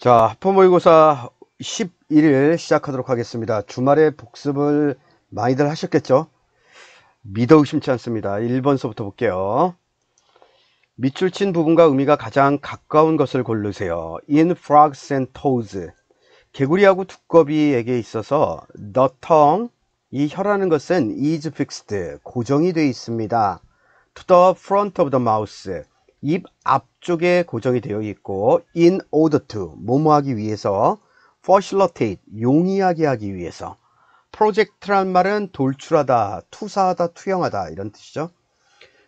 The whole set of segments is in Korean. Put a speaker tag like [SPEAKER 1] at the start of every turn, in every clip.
[SPEAKER 1] 자, 합포모의고사 11일 시작하도록 하겠습니다. 주말에 복습을 많이들 하셨겠죠? 믿어 의심치 않습니다. 1번서부터 볼게요. 밑줄 친 부분과 의미가 가장 가까운 것을 고르세요. In frogs and t o a s 개구리하고 두꺼비에게 있어서 the tongue, 이 혀라는 것은 is fixed, 고정이 되어 있습니다. to the front of the mouth, 입 앞쪽에 고정이 되어 있고 in order to 뭐뭐 하기 위해서 facilitate 용이하게 하기 위해서 p r o j e c t 란 말은 돌출하다, 투사하다, 투영하다 이런 뜻이죠.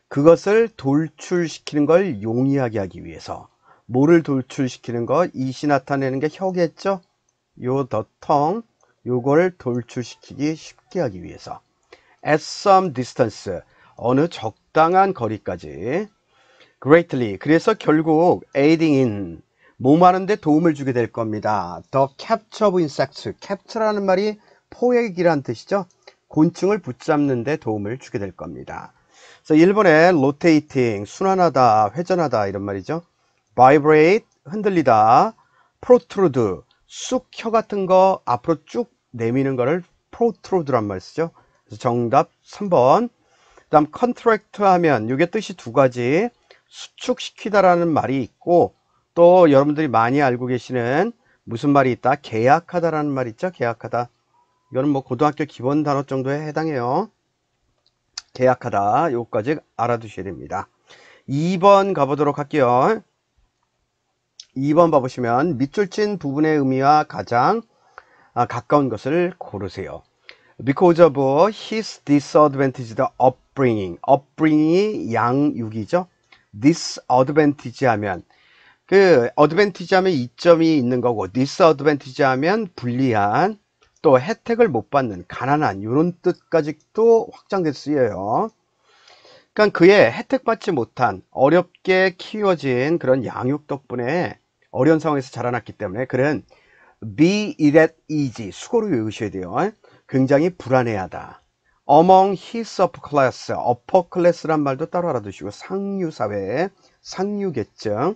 [SPEAKER 1] 그것을 돌출시키는 걸 용이하게 하기 위해서 뭐를 돌출시키는 것 이 시 나타내는 게 혀겠죠. 요 t 텅 e t o 요걸 돌출시키기 쉽게 하기 위해서 at some distance 어느 적당한 거리까지 greatly. 그래서 결국 aiding in 뭐하는데 도움을 주게 될 겁니다. The capture of insects. capture라는 말이 포획이란 뜻이죠. 곤충을 붙잡는 데 도움을 주게 될 겁니다. 그래서 1번에 rotating, 순환하다, 회전하다 이런 말이죠. vibrate, 흔들리다. protrude, 쑥혀 같은 거 앞으로 쭉 내미는 거를 protrude란 말 쓰죠. 그래서 정답 3번. 그 다음 contract 하면 이게 뜻이 두 가지. 수축시키다라는 말이 있고 또 여러분들이 많이 알고 계시는 무슨 말이 있다 계약하다라는 말 있죠 계약하다 이거는 뭐 고등학교 기본 단어 정도에 해당해요 계약하다 요거까지 알아두셔야 됩니다 2번 가보도록 할게요 2번 봐보시면 밑줄 친 부분의 의미와 가장 아, 가까운 것을 고르세요 because of his disadvantaged upbringing upbringing이 양육이죠 disadvantage 하면 그 advantage 하면 이점이 있는 거고 disadvantage 하면 불리한 또 혜택을 못 받는 가난한 이런 뜻까지도 확장돼 쓰여요. 그러니까 그의 혜택받지 못한 어렵게 키워진 그런 양육 덕분에 어려운 상황에서 자라났기 때문에 그는 be it easy 수고를 외우셔야 돼요. 굉장히 불안해하다. among his upper class, upper class란 말도 따로 알아두시고 상류 사회, 상류 계층.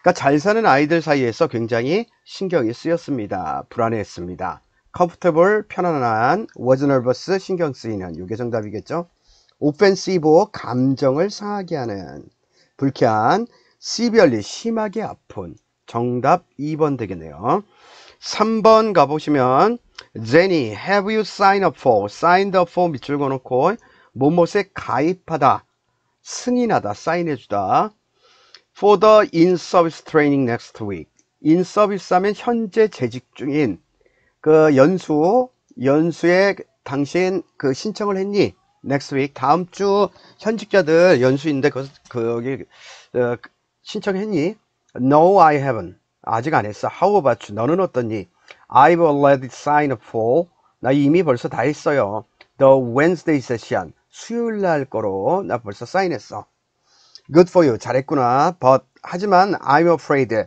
[SPEAKER 1] 그러니까 잘 사는 아이들 사이에서 굉장히 신경이 쓰였습니다. 불안해했습니다. comfortable, 편안한, was nervous, 신경 쓰이는 이게 정답이겠죠. offensive, 감정을 상하게 하는, 불쾌한, severely, 심하게 아픈. 정답 2번 되겠네요. 3번 가보시면 Jenny, have you signed up for? signed up for 밑줄 그어놓고 뭐뭐에 가입하다, 승인하다, 사인해주다. For the in-service training next week. in-service 하면 현재 재직 중인 그 연수, 연수에 당신 그 신청을 했니? next week 다음 주 현직자들 연수인데 그, 거기 어, 신청했니? No, I haven't. 아직 안 했어. How about you? 너는 어떠니? I've already signed up for. 나 이미 벌써 다 했어요. The Wednesday session. 수요일 날 거로 나 벌써 사인했어. Good for you. 잘했구나. But 하지만 I'm afraid.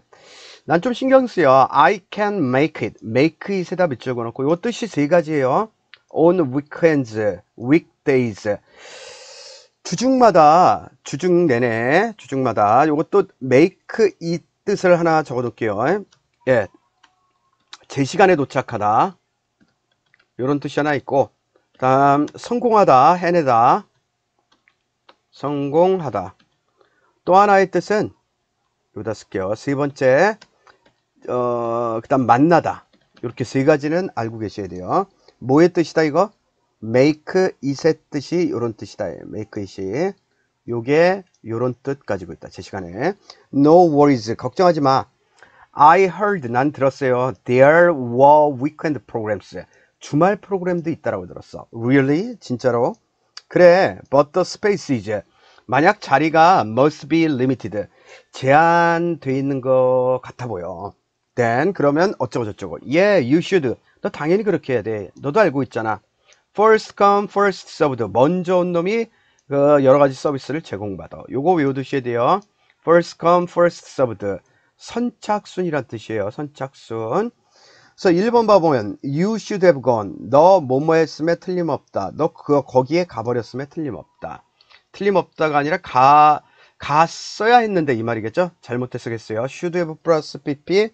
[SPEAKER 1] 난 좀 신경 쓰여. I can make it. make it 에다 밑줄어 놓고 요 뜻이 세 가지예요. on weekends, weekdays. 주중마다 주중 내내 주중마다 요것도 make i 이 뜻을 하나 적어 놓을게요. 예. 제시간에 도착하다 이런 뜻이 하나 있고 다음 성공하다 해내다 성공하다 또 하나의 뜻은 여기다 쓸게요 세 번째 어, 그 다음 만나다 이렇게 세 가지는 알고 계셔야 돼요 뭐의 뜻이다 이거? make it의 뜻이 이런 뜻이다 make it이 요게 요런 뜻 가지고 있다 제 시간에 no worries 걱정하지 마 I heard 난 들었어요. There were weekend programs. 주말 프로그램도 있다라고 들었어. Really? 진짜로? 그래. But the space is 만약 자리가 must be limited. 제한돼 있는 것 같아 보여. Then 그러면 어쩌고 저쩌고. Yeah, you should. 너 당연히 그렇게 해야 돼. 너도 알고 있잖아. First come, first served. 먼저 온 놈이 그 여러 가지 서비스를 제공받아. 요거 외우두셔야 돼요. First come, first served. 선착순이란 뜻이에요. 선착순. 그래서 1번 봐보면 You should have gone. 너 뭐뭐 했음에 틀림없다. 너 그거 거기에 가버렸음에 틀림없다. 틀림없다가 아니라 가, 갔어야 했는데 이 말이겠죠? 잘못해서 겠어요. should have 플러스 pp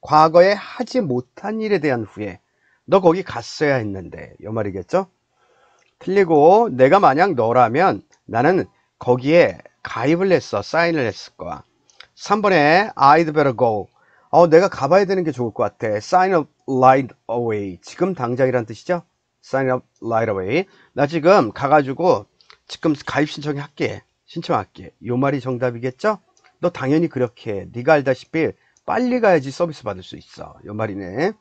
[SPEAKER 1] 과거에 하지 못한 일에 대한 후에너 거기 갔어야 했는데 이 말이겠죠? 틀리고 내가 만약 너라면 나는 거기에 가입을 했어. 사인을 했을 거야. 3번에 I'd better go. 어, 내가 가봐야 되는 게 좋을 것 같아. Sign up right away. 지금 당장이란 뜻이죠? Sign up right away. 나 지금 가가지고 지금 가입 신청이 할게. 신청할게. 요 말이 정답이겠죠? 너 당연히 그렇게. 네가 알다시피 빨리 가야지 서비스 받을 수 있어. 요 말이네.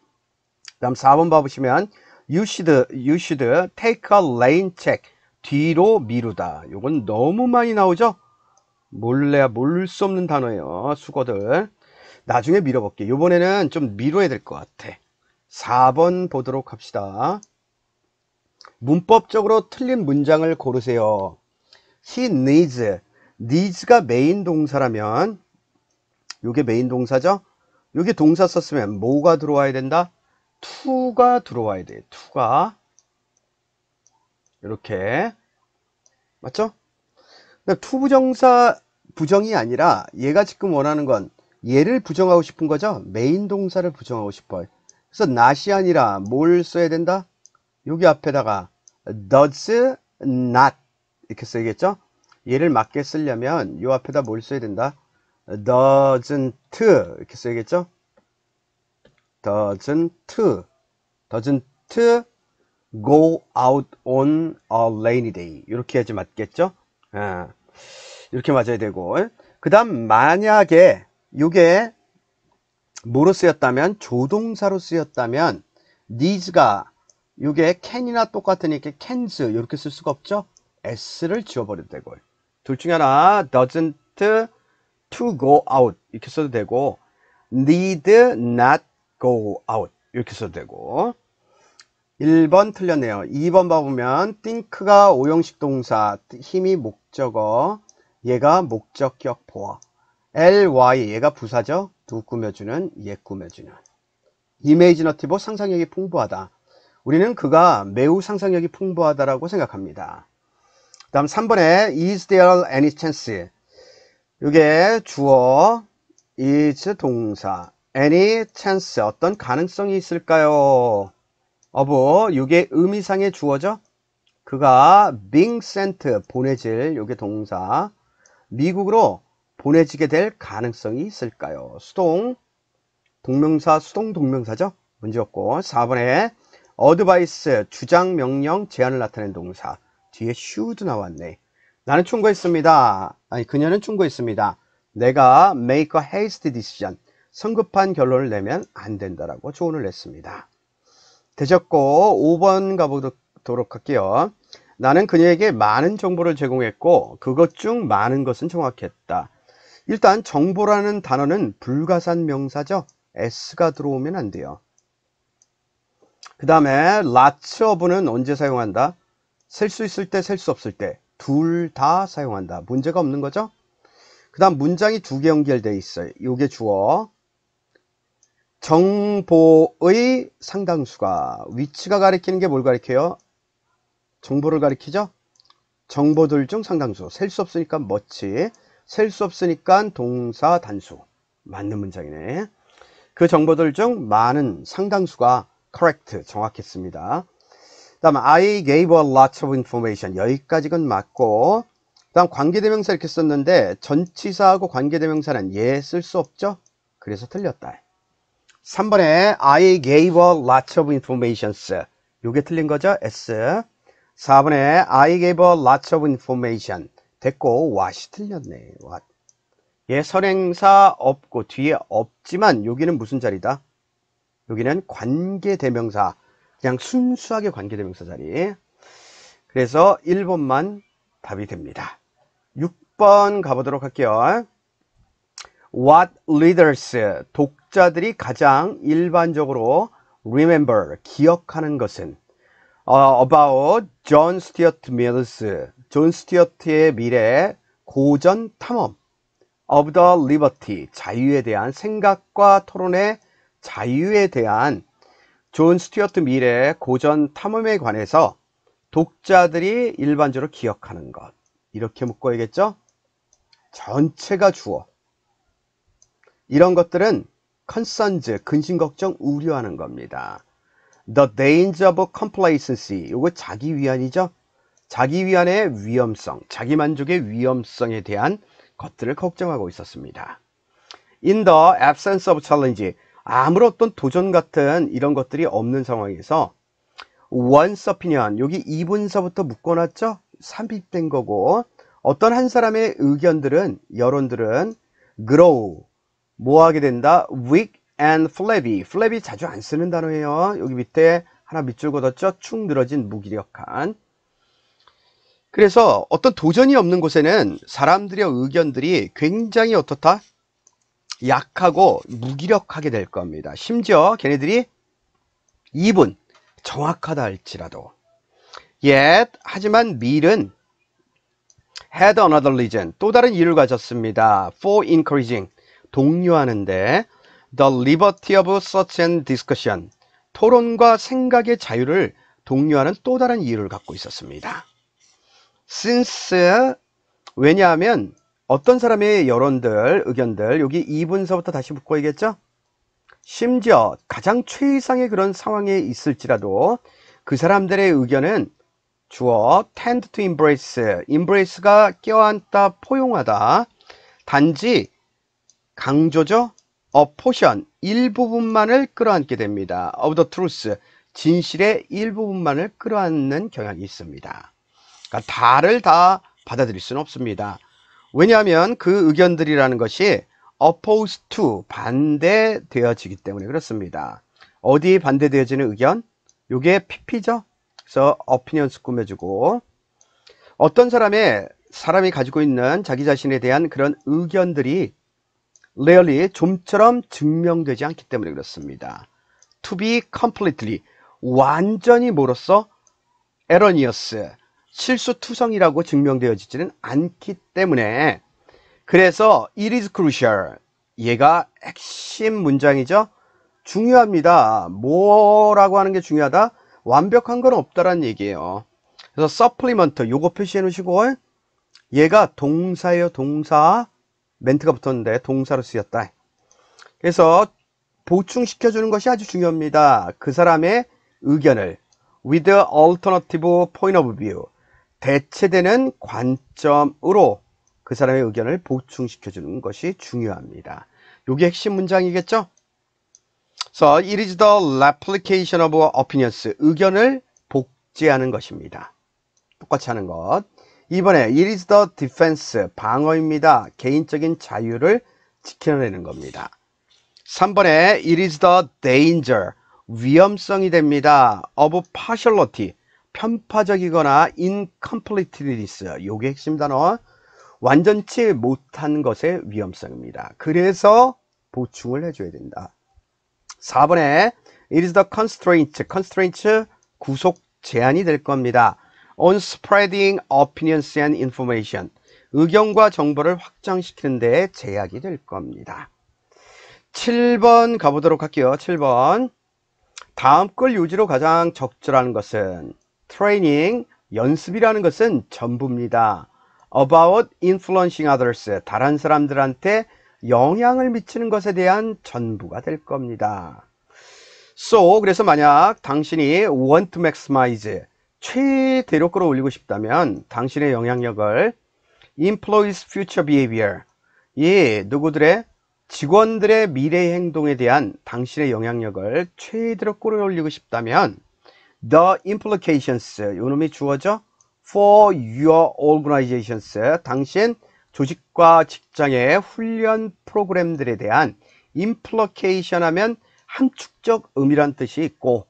[SPEAKER 1] 다음 4번 봐보시면 you should, you should take a lane check. 뒤로 미루다. 요건 너무 많이 나오죠? 몰래야 몰 수 없는 단어예요 수거들 나중에 밀어볼게 요번에는 좀 미뤄야 될 것 같아 4번 보도록 합시다 문법적으로 틀린 문장을 고르세요 he needs needs가 메인 동사라면 요게 메인 동사죠 요게 동사 썼으면 뭐가 들어와야 된다 to가 들어와야 돼 to가 이렇게 맞죠 그러니까 투부정사 부정이 아니라 얘가 지금 원하는 건 얘를 부정하고 싶은 거죠. 메인 동사를 부정하고 싶어요. 그래서 not이 아니라 뭘 써야 된다? 여기 앞에다가 does not 이렇게 써야겠죠? 얘를 맞게 쓰려면 요 앞에다 뭘 써야 된다? doesn't 이렇게 써야겠죠? doesn't doesn't go out on a rainy day 이렇게 해야지 맞겠죠? 예. 이렇게 맞아야 되고 그 다음 만약에 이게 뭐로 쓰였다면 조동사로 쓰였다면 needs가 이게 can이나 똑같으니까 cans 이렇게 쓸 수가 없죠 s를 지워버려도 되고 둘 중에 하나 doesn't to go out 이렇게 써도 되고 need not go out 이렇게 써도 되고 1번 틀렸네요. 2번 봐보면 think가 오형식 동사, 힘이 목적어, 얘가 목적격 보어. ly 얘가 부사죠. 누 꾸며주는, 얘 꾸며주는. 이메이지너티브 상상력이 풍부하다. 우리는 그가 매우 상상력이 풍부하다라고 생각합니다. 그 다음 3번에 is there any chance 이게 주어 is 동사 any chance 어떤 가능성이 있을까요? 어부 이게 의미상의 주어죠 그가 being sent 보내질 요게 동사 미국으로 보내지게 될 가능성이 있을까요 수동 동명사 수동 동명사죠 문제없고 4번에 어드바이스 주장 명령 제안을 나타낸 동사 뒤에 s h o u l d 나왔네 나는 충고했습니다 아니 그녀는 충고했습니다 내가 make a hasty decision 성급한 결론을 내면 안 된다라고 조언을 냈습니다 되셨고 5번 가보도록 할게요 나는 그녀에게 많은 정보를 제공했고 그것 중 많은 것은 정확했다 일단 정보라는 단어는 불가산 명사죠 s가 들어오면 안 돼요 그 다음에 lots of는 언제 사용한다? 셀 수 있을 때 셀 수 없을 때 둘 다 사용한다 문제가 없는 거죠 그 다음 문장이 두 개연결되어 있어요 이게 주어 정보의 상당수가 위치가 가리키는 게 뭘 가리켜요? 정보를 가리키죠? 정보들 중 상당수 셀 수 없으니까 멋지 셀 수 없으니까 동사 단수 맞는 문장이네 그 정보들 중 많은 상당수가 correct 정확했습니다 다음 I gave a lot of information 여기까지는 맞고 다음 관계대명사 이렇게 썼는데 전치사하고 관계대명사는 예 쓸 수 없죠 그래서 틀렸다 3번에 I gave a lot of i n f o r m a t i o n 요게 틀린 거죠? S. 4번에 I gave a lot of information. 됐고 what이 틀렸네. what. 예, 선행사 없고 뒤에 없지만 여기는 무슨 자리다? 여기는 관계대명사. 그냥 순수하게 관계대명사 자리. 그래서 1번만 답이 됩니다. 6번 가보도록 할게요. What l e a d e r s 독자들이 가장 일반적으로 remember, 기억하는 것은 uh, about John Stuart Mill's, 존 스튜어트의 미래 고전 탐험 of the liberty, 자유에 대한 생각과 토론의 자유에 대한 존 스튜어트 밀의 고전 탐험에 관해서 독자들이 일반적으로 기억하는 것 이렇게 묶어야겠죠? 전체가 주어 이런 것들은 컨선즈, 근심 걱정, 우려하는 겁니다. The danger of complacency, 이거 자기 위안이죠. 자기 위안의 위험성, 자기 만족의 위험성에 대한 것들을 걱정하고 있었습니다. In the absence of challenge, 아무런 어떤 도전 같은 이런 것들이 없는 상황에서 once opinion, 여기 2분서부터 묶어놨죠? 삽입된 거고 어떤 한 사람의 의견들은, 여론들은 grow, 뭐 하게 된다? weak and flabby. flabby 자주 안 쓰는 단어예요. 여기 밑에 하나 밑줄 걷었죠? 축 늘어진 무기력한. 그래서 어떤 도전이 없는 곳에는 사람들의 의견들이 굉장히 어떻다? 약하고 무기력하게 될 겁니다. 심지어 걔네들이 2분 정확하다 할지라도. yet, 하지만 밀은 had another reason, 또 다른 이유를 가졌습니다. for encouraging, 독려하는데 The liberty of such and discussion 토론과 생각의 자유를 독려하는 또 다른 이유를 갖고 있었습니다. Since 왜냐하면 어떤 사람의 여론들, 의견들 여기 2분서부터 다시 묶어 있겠죠 심지어 가장 최상의 그런 상황에 있을지라도 그 사람들의 의견은 주어 tend to embrace, embrace가 껴안다, 포용하다 단지 강조죠? a portion, 일부분만을 끌어안게 됩니다. of the truth, 진실의 일부분만을 끌어안는 경향이 있습니다. 그러니까 다를 다 받아들일 수는 없습니다. 왜냐하면 그 의견들이라는 것이 opposed to, 반대되어지기 때문에 그렇습니다. 어디 반대되어지는 의견? 요게 PP죠? 그래서 opinions 꾸며주고 어떤 사람의 사람이 가지고 있는 자기 자신에 대한 그런 의견들이 really 좀처럼 증명되지 않기 때문에 그렇습니다. to be completely 완전히 뭐로써 erroneous 실수투성이라고 증명되어지지는 않기 때문에 그래서 it is crucial 얘가 핵심 문장이죠. 중요합니다. 뭐라고 하는 게 중요하다? 완벽한 건 없다라는 얘기예요. 그래서 supplement 요거 표시해 놓으시고 얘가 동사예요 동사 멘트가 붙었는데 동사로 쓰였다. 그래서 보충시켜주는 것이 아주 중요합니다. 그 사람의 의견을 with the alternative point of view 대체되는 관점으로 그 사람의 의견을 보충시켜주는 것이 중요합니다. 이게 핵심 문장이겠죠? So it is the replication of opinions 의견을 복제하는 것입니다. 똑같이 하는 것. 이번에 it is the defense 방어입니다. 개인적인 자유를 지켜내는 겁니다. 3번에 it is the danger 위험성이 됩니다. of partiality 편파적이거나 incompleteness 요게 핵심 단어 완전치 못한 것의 위험성입니다. 그래서 보충을 해줘야 된다. 4번에 it is the constraint constraint 구속 제한이 될 겁니다. on spreading opinions and information. 의견과 정보를 확장시키는 데 제약이 될 겁니다. 7번 가보도록 할게요. 7번. 다음 글 유지로 가장 적절한 것은 트레이닝, 연습이라는 것은 전부입니다. about influencing others, 다른 사람들한테 영향을 미치는 것에 대한 전부가 될 겁니다. So, 그래서 만약 당신이 want to maximize, 최대로 끌어올리고 싶다면 당신의 영향력을 employees future behavior 예, 누구들의 직원들의 미래 행동에 대한 당신의 영향력을 최대로 끌어올리고 싶다면 the implications 요놈이 주어져 for your organizations 당신 조직과 직장의 훈련 프로그램들에 대한 implication 하면 함축적 의미란 뜻이 있고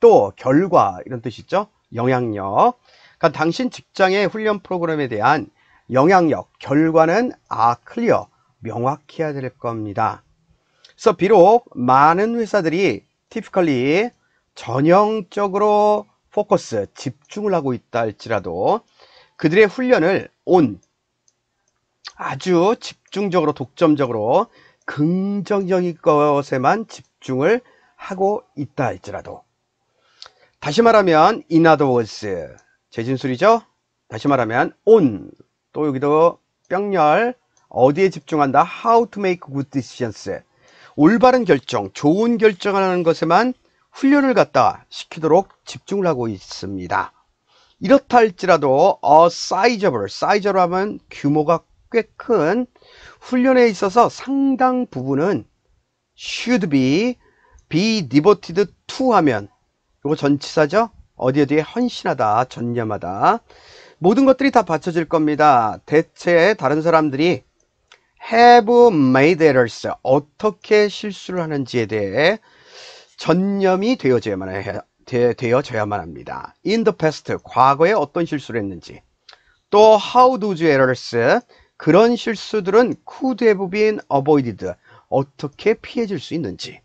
[SPEAKER 1] 또 결과 이런 뜻이죠 영향력 그러니까 당신 직장의 훈련 프로그램에 대한 영향력 결과는 아 클리어 명확해야 될 겁니다 그래서 비록 많은 회사들이 티피컬리 전형적으로 포커스 집중을 하고 있다 할지라도 그들의 훈련을 온 아주 집중적으로 독점적으로 긍정적인 것에만 집중을 하고 있다 할지라도 다시 말하면 in other words 재진술이죠 다시 말하면 on 또 여기도 뿅렬 어디에 집중한다 how to make good decisions 올바른 결정 좋은 결정하는 을 것에만 훈련을 갖다 시키도록 집중을 하고 있습니다 이렇다 할지라도 a sizable sizable 하면 규모가 꽤 큰 훈련에 있어서 상당 부분은 should be be devoted to 하면 이거 전치사죠? 어디 어디에 헌신하다, 전념하다. 모든 것들이 다 받쳐질 겁니다. 대체 다른 사람들이 have made errors 어떻게 실수를 하는지에 대해 전념이 되어져야만 해 되어져야만 합니다. In the past, 과거에 어떤 실수를 했는지. 또 how t h o s errors, 그런 실수들은 could have been avoided, 어떻게 피해질 수 있는지.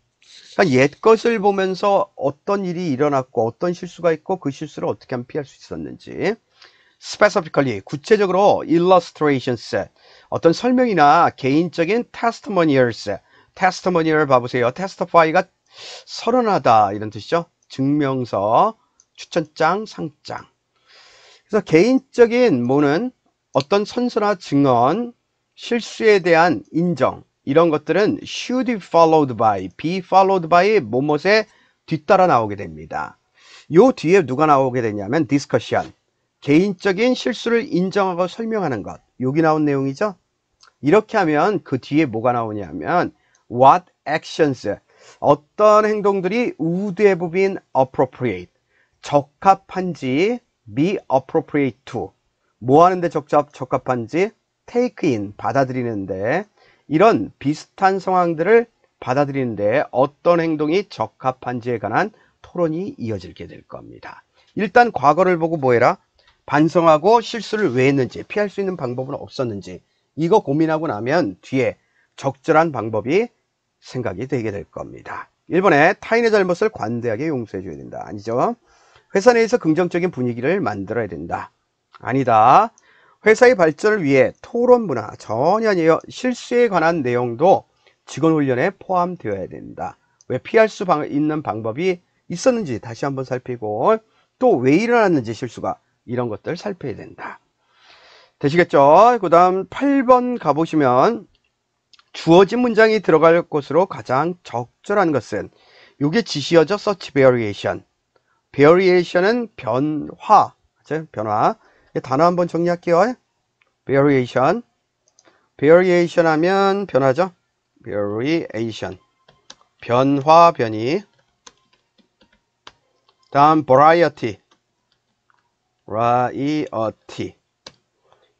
[SPEAKER 1] 그러니까 옛 것을 보면서 어떤 일이 일어났고 어떤 실수가 있고 그 실수를 어떻게 하면 피할 수 있었는지 specifically 구체적으로 illustrations 어떤 설명이나 개인적인 testimonials testimonial 봐보세요 testify가 서른하다 이런 뜻이죠 증명서 추천장 상장 그래서 개인적인 뭐는 어떤 선서나 증언 실수에 대한 인정 이런 것들은 should followed by, be followed by 뭐뭇에 뒤따라 나오게 됩니다. 요 뒤에 누가 나오게 되냐면 discussion, 개인적인 실수를 인정하고 설명하는 것, 여기 나온 내용이죠. 이렇게 하면 그 뒤에 뭐가 나오냐면 what actions, 어떤 행동들이 would have been appropriate, 적합한지 be appropriate to, 뭐 하는데 적합, 적합한지 take in, 받아들이는데 이런 비슷한 상황들을 받아들이는데 어떤 행동이 적합한지에 관한 토론이 이어질게 될 겁니다. 일단 과거를 보고 뭐해라? 반성하고 실수를 왜 했는지, 피할 수 있는 방법은 없었는지 이거 고민하고 나면 뒤에 적절한 방법이 생각이 되게 될 겁니다. 1번에 타인의 잘못을 관대하게 용서해 줘야 된다. 아니죠? 회사 내에서 긍정적인 분위기를 만들어야 된다. 아니다. 회사의 발전을 위해 토론 문화, 전혀 아니에요. 실수에 관한 내용도 직원 훈련에 포함되어야 된다. 왜 피할 수 있는 방법이 있었는지 다시 한번 살피고 또 왜 일어났는지 실수가 이런 것들 살펴야 된다. 되시겠죠? 그 다음 8번 가보시면 주어진 문장이 들어갈 곳으로 가장 적절한 것은 이게 지시어죠. 서치 베어리에이션. 베어리에이션은 변화, 변화. 단어 한번 정리할게요. variation. variation 하면 변화죠. variation. 변화, 변이. 다음 variety. variety.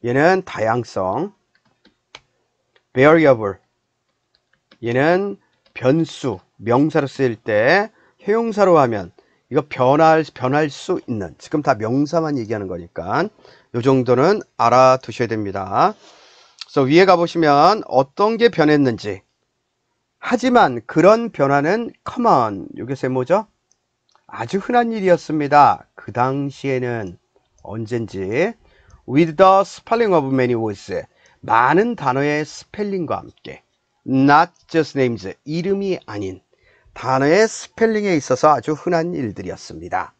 [SPEAKER 1] 얘는 다양성. variable. 얘는 변수, 명사로 쓰일 때, 형용사로 하면 이거 변할 변할 수 있는 지금 다 명사만 얘기하는 거니까 요 정도는 알아두셔야 됩니다. 그래서 위에 가보시면 어떤 게 변했는지 하지만 그런 변화는 common 요게 세 뭐죠? 아주 흔한 일이었습니다. 그 당시에는 언젠지 with the spelling of many words 많은 단어의 스펠링과 함께 not just names 이름이 아닌 단어의 스펠링에 있어서 아주 흔한 일들이었습니다.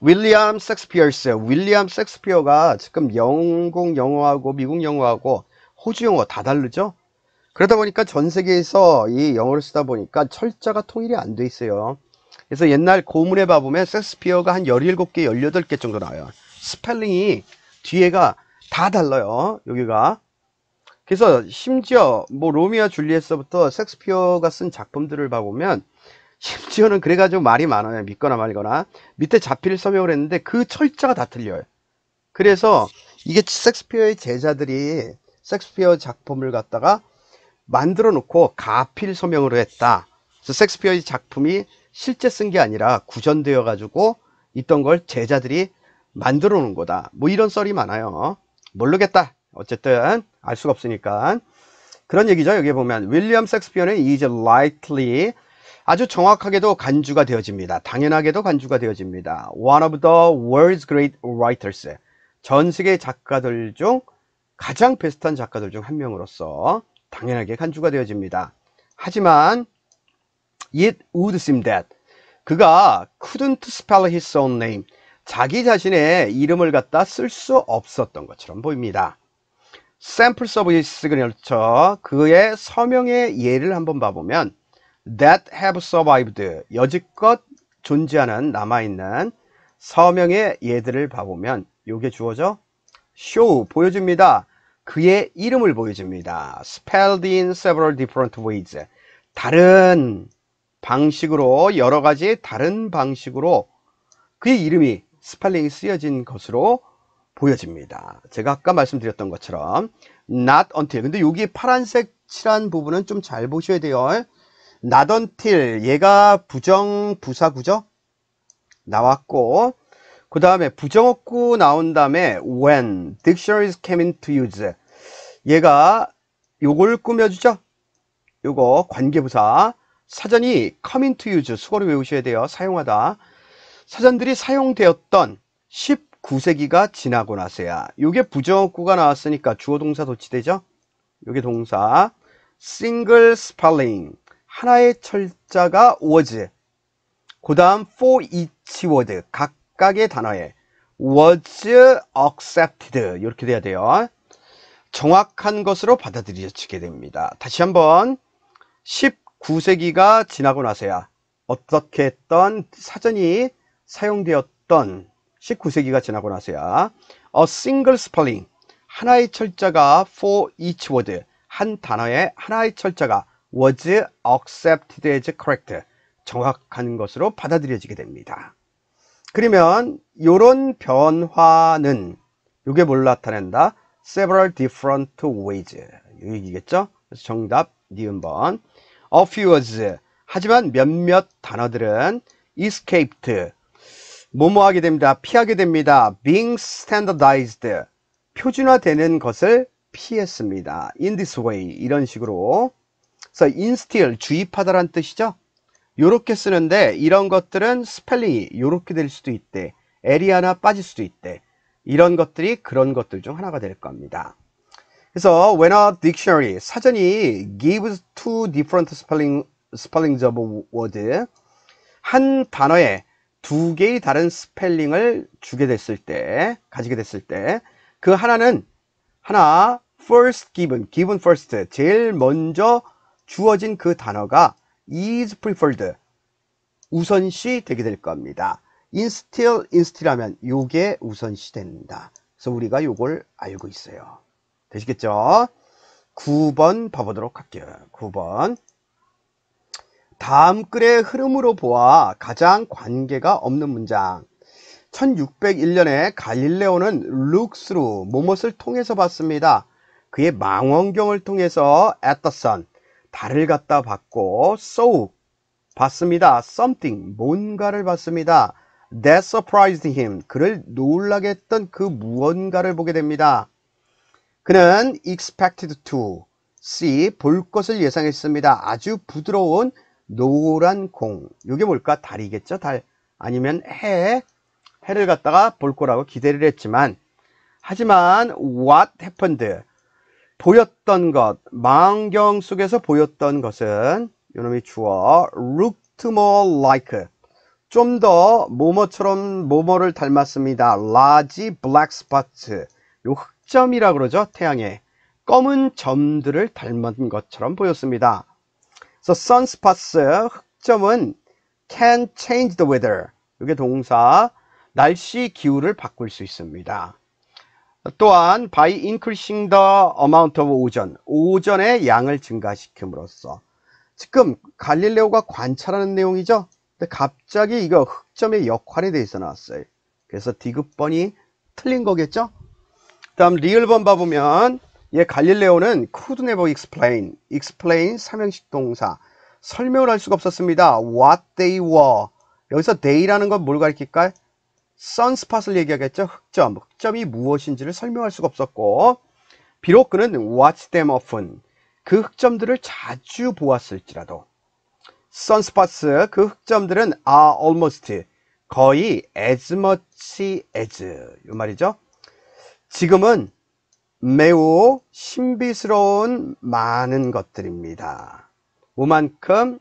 [SPEAKER 1] 윌리엄 섹스피어스, 윌리엄 섹스피어가 지금 영국 영어하고 미국 영어하고 호주 영어 다 다르죠? 그러다 보니까 전 세계에서 이 영어를 쓰다 보니까 철자가 통일이 안 돼 있어요. 그래서 옛날 고문에 바보면 섹스피어가 한 17개, 18개 정도 나와요. 스펠링이 뒤에가 다 달라요. 여기가. 그래서 심지어 뭐 로미와 줄리엣서부터 섹스피어가 쓴 작품들을 봐보면 심지어는 그래가지고 말이 많아요. 믿거나 말거나. 밑에 자필 서명을 했는데 그 철자가 다 틀려요. 그래서 이게 섹스피어의 제자들이 섹스피어 작품을 갖다가 만들어 놓고 가필 서명으로 했다. 그래서 섹스피어의 작품이 실제 쓴 게 아니라 구전되어 가지고 있던 걸 제자들이 만들어 놓은 거다. 뭐 이런 썰이 많아요. 모르겠다. 어쨌든 알 수가 없으니까. 그런 얘기죠. 여기 보면 윌리엄 섹스피어는 이 s 라이 k 리 아주 정확하게도 간주가 되어집니다. 당연하게도 간주가 되어집니다. One of the world's great writers. 전 세계 작가들 중 가장 베스트한 작가들 중 한 명으로서 당연하게 간주가 되어집니다. 하지만 it would seem that 그가 couldn't spell his own name. 자기 자신의 이름을 갖다 쓸 수 없었던 것처럼 보입니다. 샘플 서브 히스 그녀처 그의 서명의 예를 한번 봐보면 that have survived 여지껏 존재하는 남아있는 서명의 예들을 봐보면 요게 주어져 show 보여줍니다 그의 이름을 보여줍니다 spelled in several different ways 다른 방식으로 여러가지 다른 방식으로 그의 이름이 스펠링이 쓰여진 것으로 보여집니다 제가 아까 말씀드렸던 것처럼 not until 근데 여기 파란색 칠한 부분은 좀 잘 보셔야 돼요 나던틸 얘가 부정 부사구죠 나왔고 그 다음에 부정어구 나온 다음에 when dictionaries came into use 얘가 요걸 꾸며주죠 요거 관계부사 사전이 come into use 수거를 외우셔야 돼요 사용하다 사전들이 사용되었던 19세기가 지나고 나서야 요게 부정어구가 나왔으니까 주어동사 도치되죠 요게 동사 single spelling 하나의 철자가 was 그 다음 for each word 각각의 단어에 was accepted 이렇게 돼야 돼요 정확한 것으로 받아들여지게 됩니다 다시 한번 19세기가 지나고 나서야 어떻게 했던 사전이 사용되었던 19세기가 지나고 나서야 a single spelling 하나의 철자가 for each word 한 단어에 하나의 철자가 was accepted as correct 정확한 것으로 받아들여지게 됩니다 그러면 이런 변화는 이게 뭘 나타낸다? several different ways 이 얘기겠죠? 그래서 정답 니은 번 a few words 하지만 몇몇 단어들은 escaped 뭐뭐하게 됩니다 피하게 됩니다 being standardized 표준화되는 것을 피했습니다 in this way 이런 식으로 그래서 i n s 주입하다란 뜻이죠. 요렇게 쓰는데 이런 것들은 스펠링이 요렇게 될 수도 있대. 에리 하나 빠질 수도 있대. 이런 것들이 그런 것들 중 하나가 될 겁니다. 그래서 when a dictionary 사전이 gives two different spelling, spellings of word 한 단어에 두 개의 다른 스펠링을 주게 됐을 때 가지게 됐을 때 그 하나는 하나 first given given first 제일 먼저 주어진 그 단어가 is preferred, 우선시 되게 될 겁니다. instill, instill 하면 요게 우선시 된다. 그래서 우리가 요걸 알고 있어요. 되시겠죠? 9번 봐보도록 할게요. 9번. 다음 글의 흐름으로 보아 가장 관계가 없는 문장. 1601년에 갈릴레오는 룩스루 모못을 통해서 봤습니다. 그의 망원경을 통해서 at the sun, 달을 갖다 받고 so 봤습니다 something 뭔가를 봤습니다 That surprised him. 그를 놀라게 했던 그 무언가를 보게 됩니다. 그는 expected to see 볼 것을 예상했습니다. 아주 부드러운 노란 공. 이게 뭘까? 달이겠죠? 달 아니면 해. 해를 갖다가 볼 거라고 기대를 했지만 하지만 what happened? 보였던 것, 망경 속에서 보였던 것은 요놈이 주어 looked more like 좀 더 모모처럼 모모를 닮았습니다. large black spots 요 흑점이라 그러죠. 태양에 검은 점들을 닮은 것처럼 보였습니다. So sunspots 흑점은 can change the weather 이게 동사 날씨 기후를 바꿀 수 있습니다. 또한 by increasing the amount of 오전, 오전의 양을 증가시킴으로써 지금 갈릴레오가 관찰하는 내용이죠. 근데 갑자기 이거 흑점의 역할에 대해서 나왔어요. 그래서 디귿번이 틀린 거겠죠? 다음 리을번 봐보면 얘 예, 갈릴레오는 could never explain, explain 삼형식 동사 설명을 할 수가 없었습니다. What they were 여기서 they라는 건 뭘 가리킬까요? 선스팟을 얘기하겠죠. 흑점, 흑점이 무엇인지를 설명할 수가 없었고 비록 그는 watch them often, 그 흑점들을 자주 보았을지라도 선스팟스, 그 흑점들은 are almost, 거의 as much as, 이 말이죠. 지금은 매우 신비스러운 많은 것들입니다. 오만큼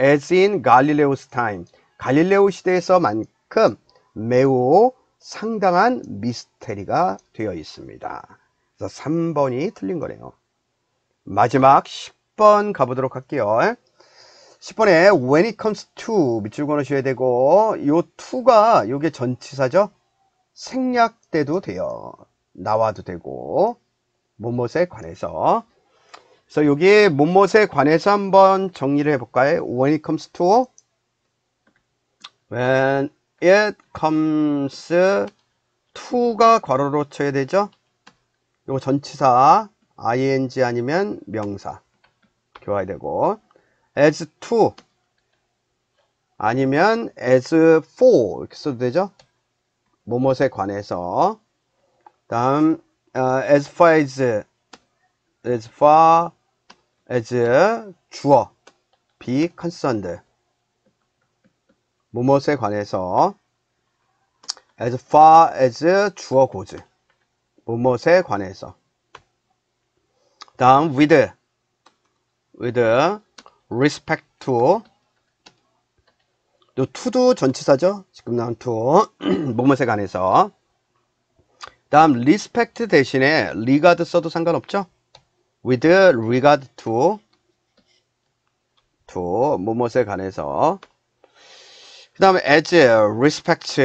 [SPEAKER 1] as in Galileo's time, 갈릴레오 시대에서만큼 매우 상당한 미스테리가 되어 있습니다. 그래서 3번이 틀린 거네요. 마지막 10번 가보도록 할게요. 10번에 when it comes to 밑줄 그어주셔야 되고 요 to가 요게 전치사죠. 생략돼도 돼요. 나와도 되고 무엇에 관해서 그래서 여기 무엇에 관해서 한번 정리를 해볼까요? When it comes to when it comes to가 괄호로 쳐야 되죠 이거 전치사 ing 아니면 명사 교화되고 as to 아니면 as for 이렇게 써도 되죠 뭐뭐에 관해서 다음 uh, as far as as far as 주어 be concerned 무엇에 관해서 as far as 주어 고즈 무엇에 관해서 다음 with with respect to 또 to도 전치사죠 지금 나온 to 무엇에 관해서 다음 respect 대신에 regard 써도 상관없죠 with regard to to 무엇에 관해서 그 다음에 as, respect,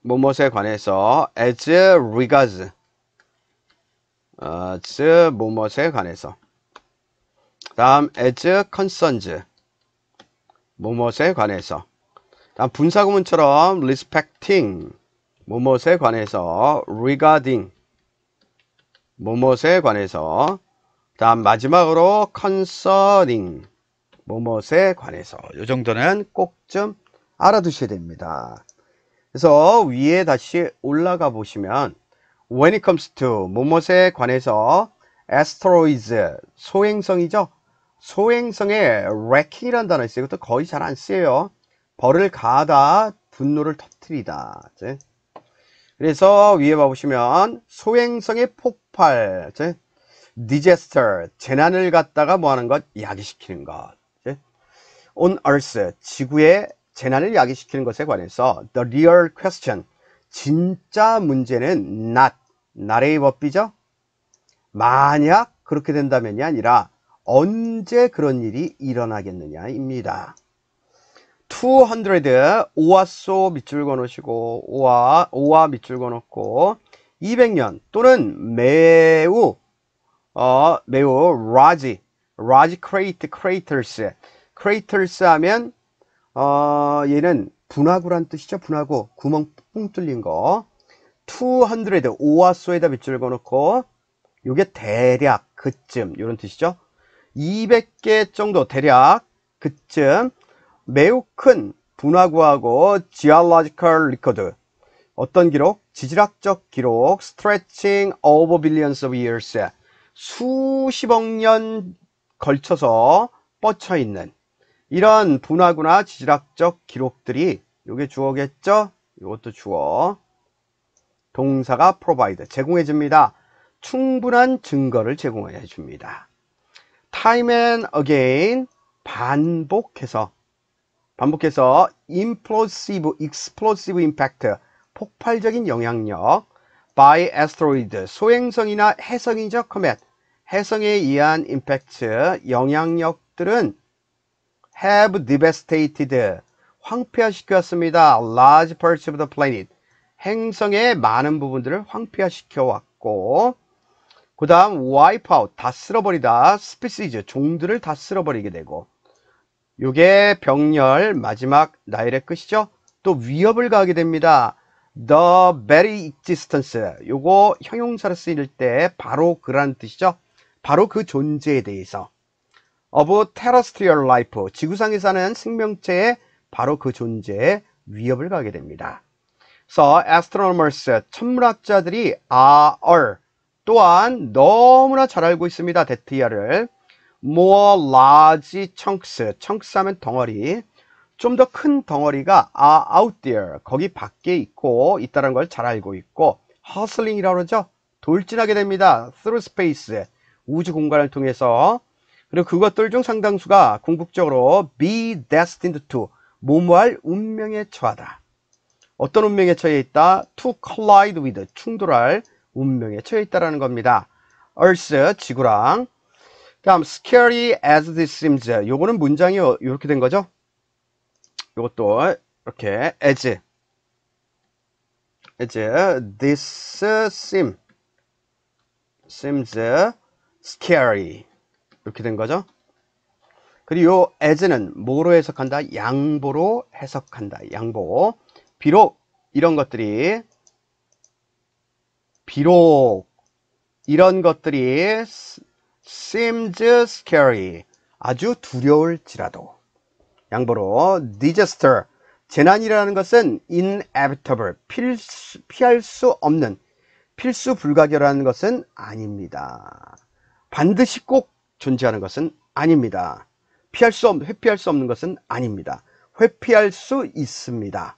[SPEAKER 1] 무엇에 관해서 as regards, as 무엇에 관해서 그 다음 as concerns, 무엇에 관해서 다음 분사구문처럼 respecting, 무엇에 관해서 regarding, 무엇에 관해서 다음 마지막으로 concerning, 뭐뭐에 관해서 이 정도는 꼭 좀 알아두셔야 됩니다. 그래서 위에 다시 올라가 보시면 When it comes to 뭐뭐에 관해서 asteroids 소행성이죠. 소행성에 w r e c k i n g 이란 단어 있어요. 이것도 거의 잘 안 쓰여요. 벌을 가하다, 분노를 터트리다. 그래서 위에 봐보시면 소행성의 폭발, disaster, 재난을 갖다가 뭐하는 것, 야기시키는 것. on earth, 지구의 재난을 야기시키는 것에 관해서 the real question, 진짜 문제는 not, 나의 법비죠? 만약 그렇게 된다면이 아니라 언제 그런 일이 일어나겠느냐입니다. 200, 오와소 밑줄 그어놓으시고 오와, 오와 밑줄 그어놓고 200년 또는 매우 어, 매우 large, large c r a 크레이터스 하면 어, 얘는 분화구란 뜻이죠. 분화구 구멍 뿡 뚫린 거. 200, 5와 소에다 밑줄 을 그어놓고 요게 대략 그쯤 이런 뜻이죠. 200개 정도 대략 그쯤 매우 큰 분화구하고 geological record 어떤 기록? 지질학적 기록 stretching over billions of years 수십억 년 걸쳐서 뻗쳐 있는 이런 분화구나 지질학적 기록들이 요게 주어겠죠? 이것도 주어. 동사가 provide, 제공해 줍니다. 충분한 증거를 제공해 줍니다. time and again, 반복해서, 반복해서 implosive, explosive impact, 폭발적인 영향력, by asteroid, 소행성이나 해성인적 커멧, 해성에 의한 임팩트, 영향력들은 have devastated 황폐화시켰습니다. large parts of the planet 행성의 많은 부분들을 황폐화시켜 왔고 그 다음 wipe out 다 쓸어버리다 species 종들을 다 쓸어버리게 되고 요게 병렬 마지막 나일의 끝이죠. 또 위협을 가하게 됩니다. The very existence 요거 형용사를 쓰일 때 바로 그란 뜻이죠. 바로 그 존재에 대해서 of terrestrial life 지구상에 사는 생명체의 바로 그 존재에 위협을 가게 됩니다. 그래서 astronomers 천문학자들이 are 또한 너무나 잘 알고 있습니다. 데트야를 more large chunks chunks 하면 덩어리 좀 더 큰 덩어리가 are out there 거기 밖에 있고 있다는 걸 잘 알고 있고 hustling이라고 그러죠 돌진하게 됩니다 through space 우주 공간을 통해서 그리고 그것들 중 상당수가 궁극적으로 be destined to 모모할 운명에 처하다. 어떤 운명에 처해 있다? to collide with 충돌할 운명에 처해 있다라는 겁니다. earth 지구랑 다음 scary as this seems 요거는 문장이 이렇게 어, 된 거죠. 요것도 이렇게 as as this seem seems scary 이렇게 된 거죠 그리고 이 as는 뭐로 해석한다? 양보로 해석한다 양보 비록 이런 것들이 비록 이런 것들이 seems scary 아주 두려울지라도 양보로 disaster 재난이라는 것은 inevitable 필수, 피할 수 없는 필수 불가결하는 것은 아닙니다 반드시 꼭 존재하는 것은 아닙니다. 피할 수 없, 회피할 수 없는 것은 아닙니다. 회피할 수 있습니다.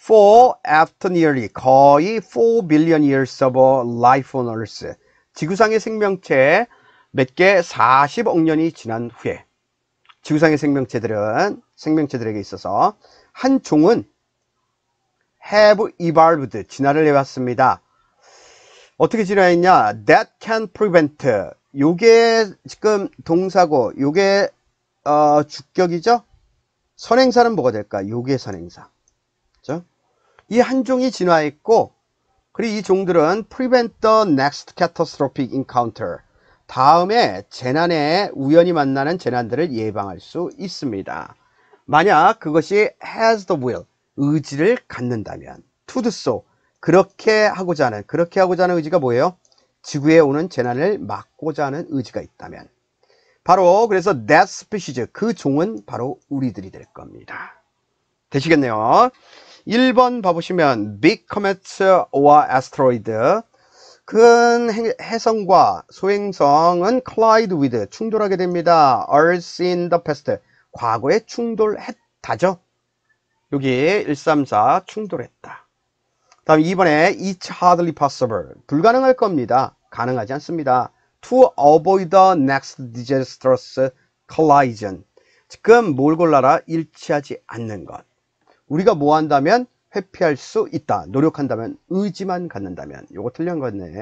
[SPEAKER 1] For after nearly 거의 4 billion years of life on earth 지구상의 생명체 몇 개 40억 년이 지난 후에 지구상의 생명체들은 생명체들에게 있어서 한 종은 have evolved 진화를 해왔습니다. 어떻게 진화했냐? That can prevent 요게 지금 동사고 요게 어, 주격이죠 선행사는 뭐가 될까 요게 선행사 그렇죠? 이한 종이 진화했고 그리고 이 종들은 prevent the next catastrophic encounter 다음에 재난에 우연히 만나는 재난들을 예방할 수 있습니다 만약 그것이 has the will 의지를 갖는다면 to do so 그렇게 하고자 하는 그렇게 하고자 하는 의지가 뭐예요? 지구에 오는 재난을 막고자 하는 의지가 있다면 바로 그래서 that species 그 종은 바로 우리들이 될 겁니다. 되시겠네요. 1번 봐보시면 big comets or asteroid 큰 해성과 소행성은 collide with 충돌하게 됩니다. Earth in the past 과거에 충돌했다죠. 여기 134 충돌했다. 다음 2번에 it's hardly possible. 불가능할 겁니다. 가능하지 않습니다. to avoid the next disastrous collision. 지금 뭘 골라라? 일치하지 않는 것. 우리가 뭐 한다면 회피할 수 있다. 노력한다면 의지만 갖는다면. 요거 틀린 거네.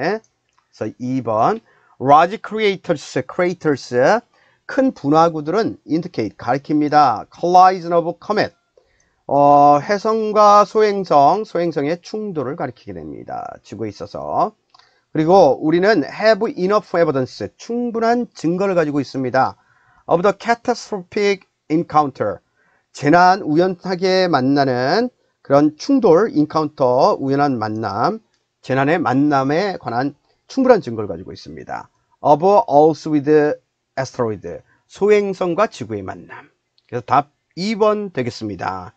[SPEAKER 1] 그래서 2번 large craters, craters 큰 분화구들은 indicate 가리킵니다. collision of comet 어, 해성과 소행성, 소행성의 충돌을 가리키게 됩니다. 지구에 있어서. 그리고 우리는 have enough evidence, 충분한 증거를 가지고 있습니다. of the catastrophic encounter, 재난 우연하게 만나는 그런 충돌, 인카운터, 우연한 만남, 재난의 만남에 관한 충분한 증거를 가지고 있습니다. of Earth with asteroid, 소행성과 지구의 만남. 그래서 답 2번 되겠습니다.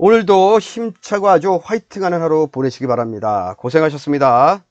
[SPEAKER 1] 오늘도 힘차고 아주 화이팅하는 하루 보내시기 바랍니다. 고생하셨습니다.